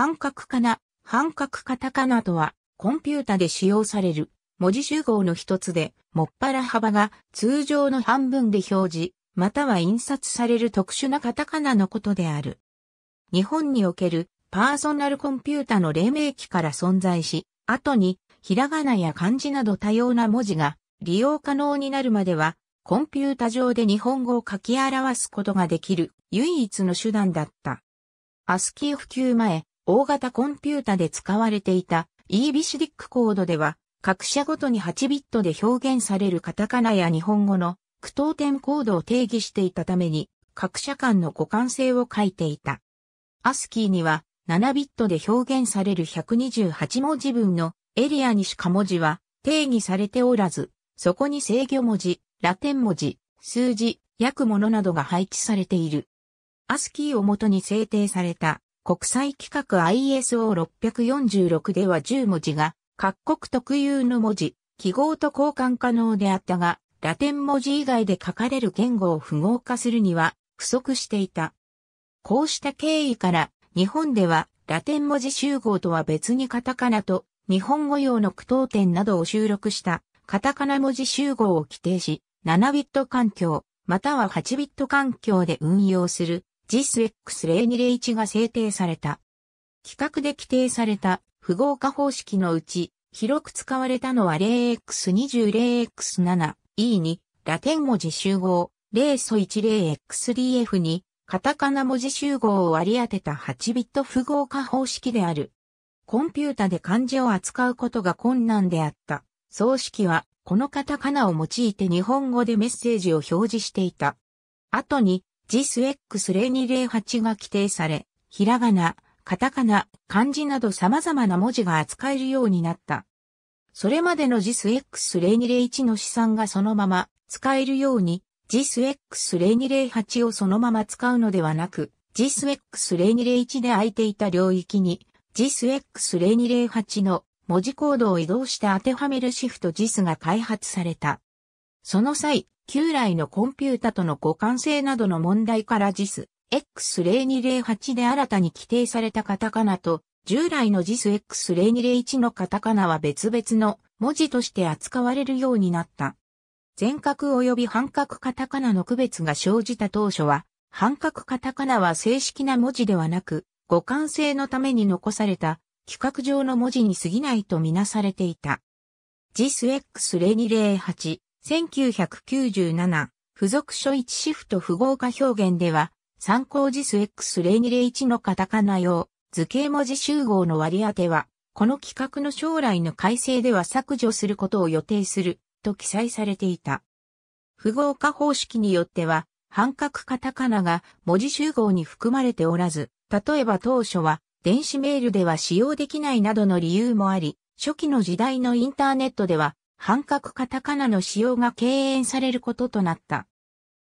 半角かな、半角カタカナとは、コンピュータで使用される文字集合の一つで、もっぱら幅が通常の半分で表示、または印刷される特殊なカタカナのことである。日本におけるパーソナルコンピュータの黎明期から存在し、後にひらがなや漢字など多様な文字が利用可能になるまでは、コンピュータ上で日本語を書き表すことができる唯一の手段だった。アスキー普及前、大型コンピュータで使われていた e b デ d i c コードでは、各社ごとに8ビットで表現されるカタカナや日本語の句読点コードを定義していたために、各社間の互換性を書いていた。アスキーには7ビットで表現される128文字分のエリアにしか文字は定義されておらず、そこに制御文字、ラテン文字、数字、訳物などが配置されている。アスキーをもとに制定された国際規格 ISO646 では10文字が各国特有の文字、記号と交換可能であったが、ラテン文字以外で書かれる言語を符号化するには不足していた。こうした経緯から日本ではラテン文字集合とは別にカタカナと日本語用の句読点などを収録したカタカナ文字集合を規定し7ビット環境または8ビット環境で運用する JISX0201 が制定された。規格で規定された符号化方式のうち、広く使われたのは 0x20、0x7、E2、ラテン文字集合、0素 10x3F2、カタカナ文字集合を割り当てた8ビット符号化方式である。コンピュータで漢字を扱うことが困難であった。葬式は、このカタカナを用いて日本語でメッセージを表示していた。後に、JISX0208 が規定され、ひらがな、カタカナ、漢字など様々な文字が扱えるようになった。それまでの JISX0201 の資産がそのまま使えるように、JISX0208 をそのまま使うのではなく、JISX0201 で空いていた領域に、JISX0208 の文字コードを移動して当てはめるシフト JIS が開発された。その際、旧来のコンピュータとの互換性などの問題から JIS X0208 で新たに規定されたカタカナと、従来の JIS X0201 のカタカナは別々の文字として扱われるようになった。全角及び半角カタカナの区別が生じた当初は、半角カタカナは正式な文字ではなく、互換性のために残された規格上の文字に過ぎないとみなされていた。JIS X0208 1997、付属書1シフト符号化表現では、参考字数 X0201 のカタカナ用、図形文字集合の割り当ては、この規格の将来の改正では削除することを予定する、と記載されていた。符号化方式によっては、半角カタカナが文字集合に含まれておらず、例えば当初は電子メールでは使用できないなどの理由もあり、初期の時代のインターネットでは半角カタカナの使用が敬遠されることとなった。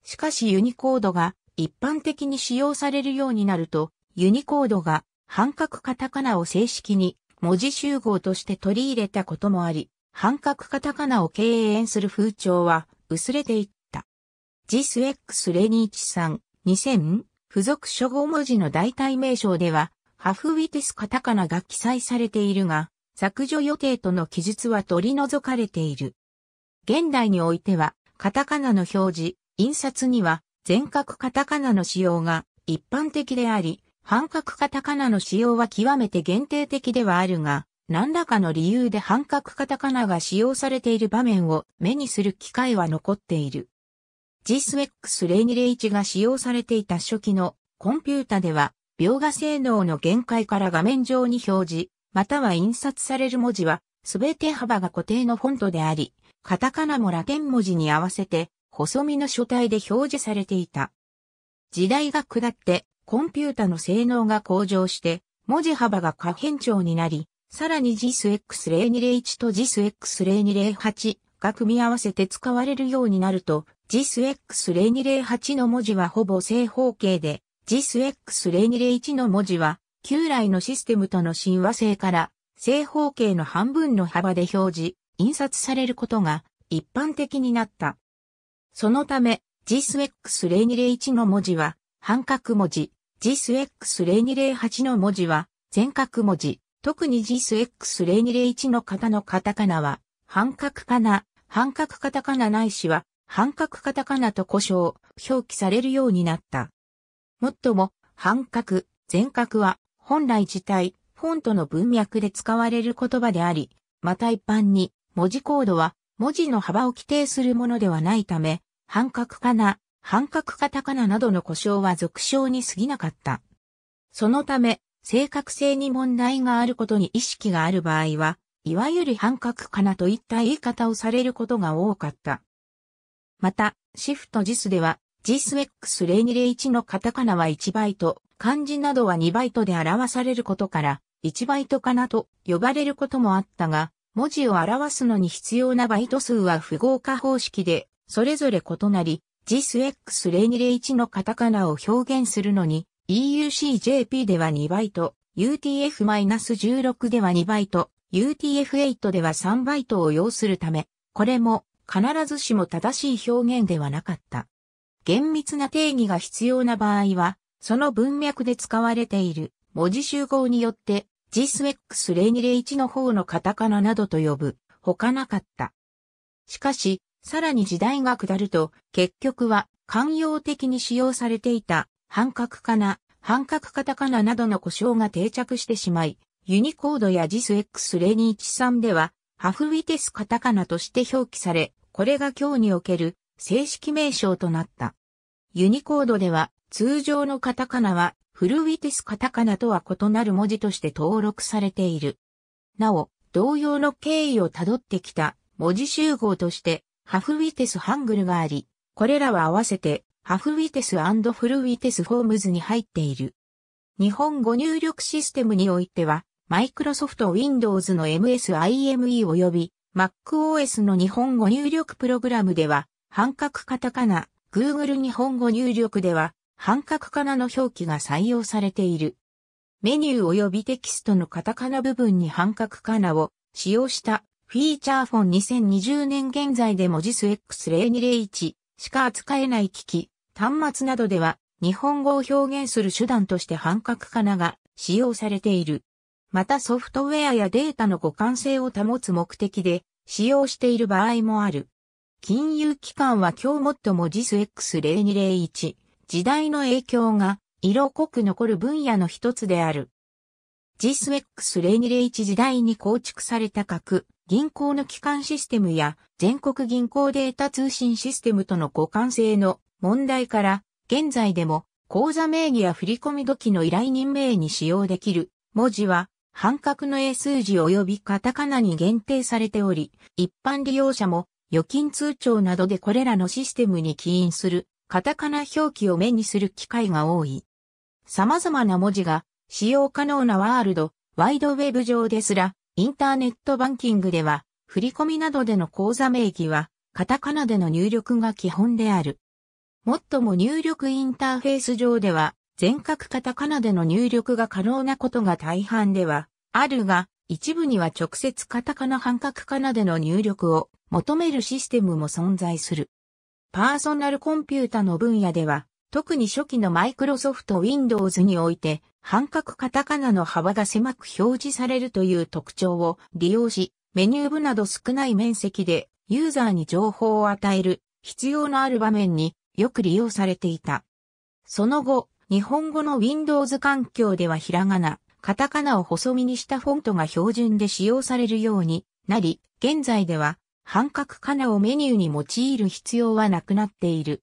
しかしユニコードが一般的に使用されるようになると、ユニコードが半角カタカナを正式に文字集合として取り入れたこともあり、半角カタカナを敬遠する風潮は薄れていった。ジスエックス・レニーチさん、2000、付属初号文字の代替名称では、ハフウィティスカタカナが記載されているが、削除予定との記述は取り除かれている。現代においては、カタカナの表示、印刷には全角カタカナの使用が一般的であり、半角カタカナの使用は極めて限定的ではあるが、何らかの理由で半角カタカナが使用されている場面を目にする機会は残っている。g s x 0 2 0 1が使用されていた初期のコンピュータでは、描画性能の限界から画面上に表示、または印刷される文字は、すべて幅が固定のフォントであり、カタカナもラテン文字に合わせて、細身の書体で表示されていた。時代が下って、コンピュータの性能が向上して、文字幅が可変調になり、さらに JISX0201 と JISX0208 が組み合わせて使われるようになると、JISX0208 の文字はほぼ正方形で、JISX0201 の文字は旧来のシステムとの親和性から、正方形の半分の幅で表示、印刷されることが一般的になった。そのため、GSX0201 の文字は、半角文字、GSX0208 の文字は、全角文字、特に GSX0201 の型のカタカナは、半角かな、半角カタカナないしは、半角カタカナと故障、表記されるようになった。もっとも、半角、全角は、本来自体、フォントの文脈で使われる言葉であり、また一般に、文字コードは、文字の幅を規定するものではないため、半角かな、半角カタカナなどの故障は俗称に過ぎなかった。そのため、正確性に問題があることに意識がある場合は、いわゆる半角かなといった言い方をされることが多かった。また、シフト JIS では、JISX0201 のカタカナは1バイト、漢字などは2バイトで表されることから、1バイトかなと呼ばれることもあったが、文字を表すのに必要なバイト数は符号化方式で、それぞれ異なり、JISX0201 のカタカナを表現するのに、EUCJP では2バイト、UTF-16 では2バイト、UTF-8 では3バイトを要するため、これも必ずしも正しい表現ではなかった。厳密な定義が必要な場合は、その文脈で使われている文字集合によって JSX0201 の方のカタカナなどと呼ぶ、他なかった。しかし、さらに時代が下ると、結局は慣用的に使用されていた半角かな、半角カタカナなどの故障が定着してしまい、ユニコードや JISX0213 では、ハフウィテスカタカナとして表記され、これが今日における正式名称となった。ユニコードでは通常のカタカナは、フルウィティスカタカナとは異なる文字として登録されている。なお、同様の経緯をたどってきた文字集合として、ハフウィテスハングルがあり、これらは合わせて、ハフウィテスフルウィテスフォームズに入っている。日本語入力システムにおいては、マイクロソフト Windows の MSIME 及び MacOS の日本語入力プログラムでは、半角カタカナ、Google 日本語入力では、半角かなの表記が採用されている。メニュー及びテキストのカタカナ部分に半角かなを使用したフィーチャーフォン2020年現在で文字数 X0201 しか扱えない機器、端末などでは日本語を表現する手段として半角かなが使用されている。またソフトウェアやデータの互換性を保つ目的で使用している場合もある。金融機関は今日もっと文字数 X0201 時代の影響が色濃く残る分野の一つである。g s x 0 2 0 1時代に構築された各銀行の基幹システムや全国銀行データ通信システムとの互換性の問題から現在でも口座名義や振込時の依頼人名に使用できる文字は半角の英数字及びカタカナに限定されており、一般利用者も預金通帳などでこれらのシステムに起因するカタカナ表記を目にする機会が多い。様々な文字が使用可能なワールド、ワイドウェブ上ですら、インターネットバンキングでは、振込などでの口座名義は、カタカナでの入力が基本である。もっとも入力インターフェース上では、全角カタカナでの入力が可能なことが大半では、あるが、一部には直接カタカナ半角カナでの入力を求めるシステムも存在する。パーソナルコンピュータの分野では、特に初期のマイクロソフト Windows において、半角カタカナの幅が狭く表示されるという特徴を利用し、メニュー部など少ない面積でユーザーに情報を与える必要のある場面によく利用されていた。その後、日本語の Windows 環境ではひらがな、カタカナを細身にしたフォントが標準で使用されるようになり、現在では半角カナをメニューに用いる必要はなくなっている。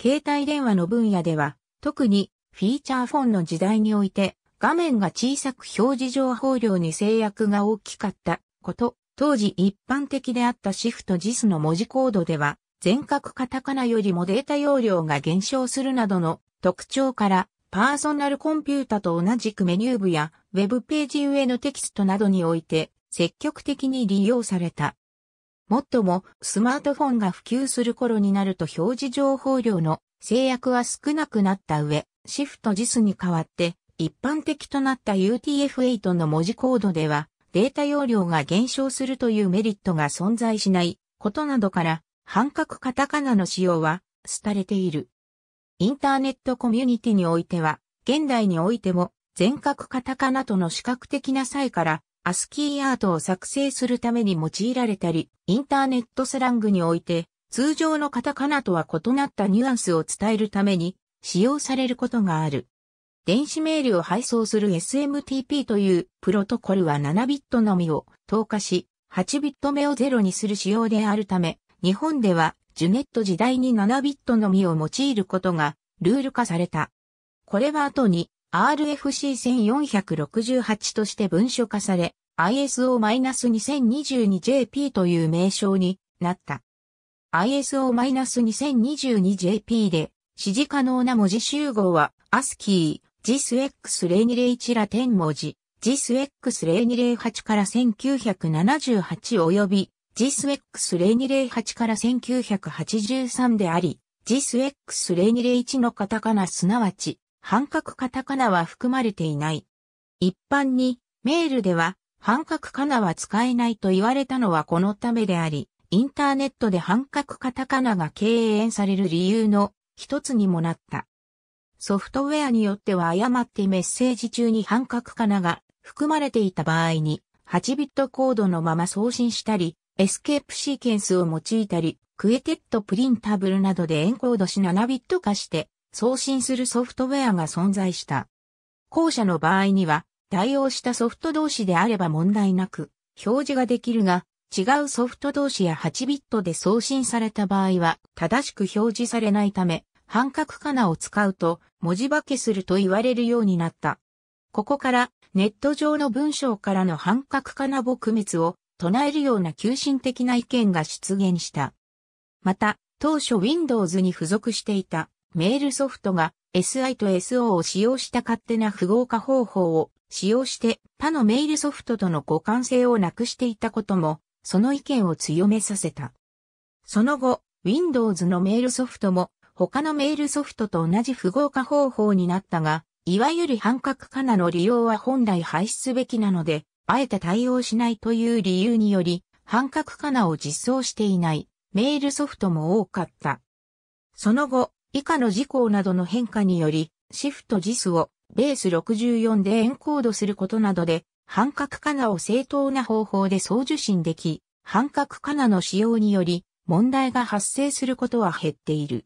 携帯電話の分野では、特にフィーチャーフォンの時代において、画面が小さく表示情報量に制約が大きかったこと、当時一般的であったシフト JIS の文字コードでは、全角カタカナよりもデータ容量が減少するなどの特徴から、パーソナルコンピュータと同じくメニュー部やウェブページ上のテキストなどにおいて積極的に利用された。もっとも、スマートフォンが普及する頃になると表示情報量の制約は少なくなった上、シフト JIS に代わって、一般的となった UTF-8 の文字コードでは、データ容量が減少するというメリットが存在しないことなどから、半角カタカナの使用は、廃れている。インターネットコミュニティにおいては、現代においても、全角カタカナとの視覚的な際から、アスキーアートを作成するために用いられたり、インターネットスラングにおいて、通常のカタカナとは異なったニュアンスを伝えるために使用されることがある。電子メールを配送する SMTP というプロトコルは7ビットのみを透過し、8ビット目を0にする仕様であるため、日本ではジュネット時代に7ビットのみを用いることがルール化された。これは後に RFC1468 として文書化され、ISO-2022JP という名称になった。ISO-2022JP で指示可能な文字集合は ASCII、JISX020 1ラテン文字、JISX0208 から1978及び JISX0208 から1983であり、JISX0201 のカタカナすなわち半角カタカナは含まれていない。一般に、メールでは、半角カナは使えないと言われたのはこのためであり、インターネットで半角カタカナが敬遠される理由の一つにもなった。ソフトウェアによっては誤ってメッセージ中に半角カナが含まれていた場合に、8ビットコードのまま送信したり、エスケープシーケンスを用いたり、クエテットプリンタブルなどでエンコードし7ビット化して送信するソフトウェアが存在した。後者の場合には、対応したソフト同士であれば問題なく、表示ができるが、違うソフト同士や8ビットで送信された場合は、正しく表示されないため、半角かなを使うと、文字化けすると言われるようになった。ここから、ネット上の文章からの半角かな撲滅を唱えるような急進的な意見が出現した。また、当初 Windows に付属していたメールソフトが SI と SO を使用した勝手な符号化方法を使用して他のメールソフトとの互換性をなくしていたことも、その意見を強めさせた。その後、Windows のメールソフトも他のメールソフトと同じ符号化方法になったが、いわゆる半角カなの利用は本来廃止すべきなので、あえて対応しないという理由により、半角カなを実装していないメールソフトも多かった。その後、以下の事項などの変化により、シフト JIS をベース64でエンコードすることなどで、半角カナを正当な方法で送受信でき、半角カナの使用により、問題が発生することは減っている。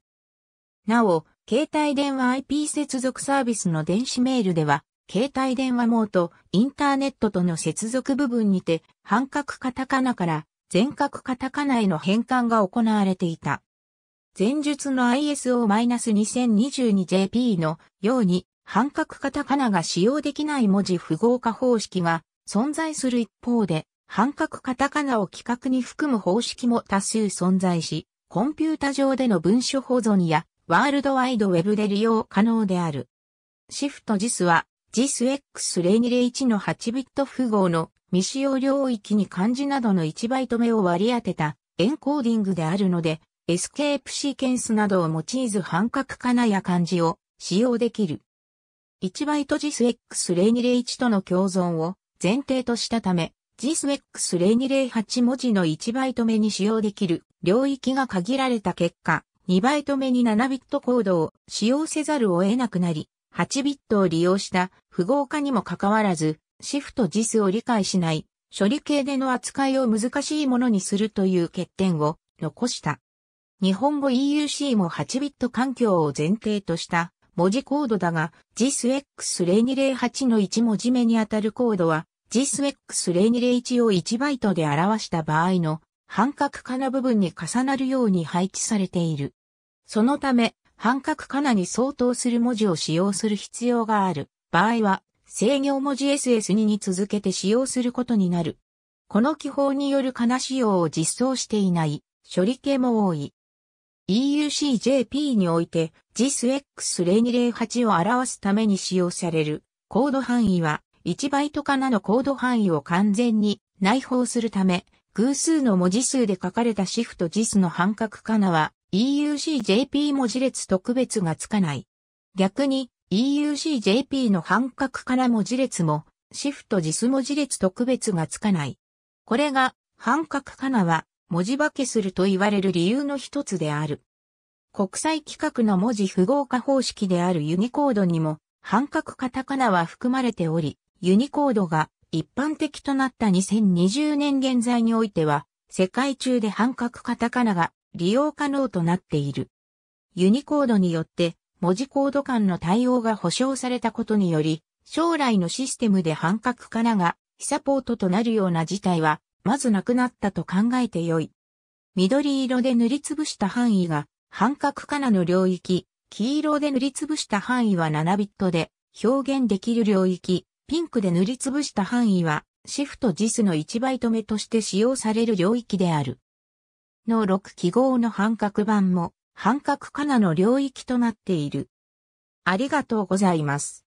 なお、携帯電話 IP 接続サービスの電子メールでは、携帯電話網とインターネットとの接続部分にて、半角カタカナから全角カタカナへの変換が行われていた。前述の ISO-2022JP のように半角カタカナが使用できない文字符号化方式が存在する一方で、半角カタカナを規格に含む方式も多数存在し、コンピュータ上での文書保存やワールドワイドウェブで利用可能である。シフト JIS は JISX0201 の8ビット符号の未使用領域に漢字などの1バイト目を割り当てたエンコーディングであるので、エスケープシーケンスなどを用いず半角かなや漢字を使用できる。1バイト JISX0201 との共存を前提としたため、JISX0208 文字の1バイト目に使用できる領域が限られた結果、2バイト目に7ビットコードを使用せざるを得なくなり、8ビットを利用した符号化にもかかわらず、シフト JIS を理解しない処理系での扱いを難しいものにするという欠点を残した。日本語 EUC も8ビット環境を前提とした文字コードだが JISX0208 の1文字目にあたるコードは JISX0201 を1バイトで表した場合の半角化な部分に重なるように配置されている。そのため半角かなに相当する文字を使用する必要がある場合は制御文字 SS2 に続けて使用することになる。この記法によるかな使用を実装していない処理系も多い。EUCJP において JISX0208 を表すために使用されるコード範囲は1バイトかなのコード範囲を完全に内包するため偶数の文字数で書かれたシフト JIS の半角かなは EUCJP 文字列特別がつかない。逆に EUCJP の半角かな文字列もシフト JIS 文字列特別がつかない。これが半角かなは文字化けすると言われる理由の一つである。国際規格の文字符号化方式であるユニコードにも、半角カタカナは含まれており、ユニコードが一般的となった2020年現在においては、世界中で半角カタカナが利用可能となっている。ユニコードによって文字コード間の対応が保証されたことにより、将来のシステムで半角カナが非サポートとなるような事態はまずなくなったと考えてよい。緑色で塗りつぶした範囲が半角かなの領域、黄色で塗りつぶした範囲は7ビットで表現できる領域、ピンクで塗りつぶした範囲はシフト JIS の1バイト目として使用される領域である。の6記号の半角版も半角かなの領域となっている。ありがとうございます。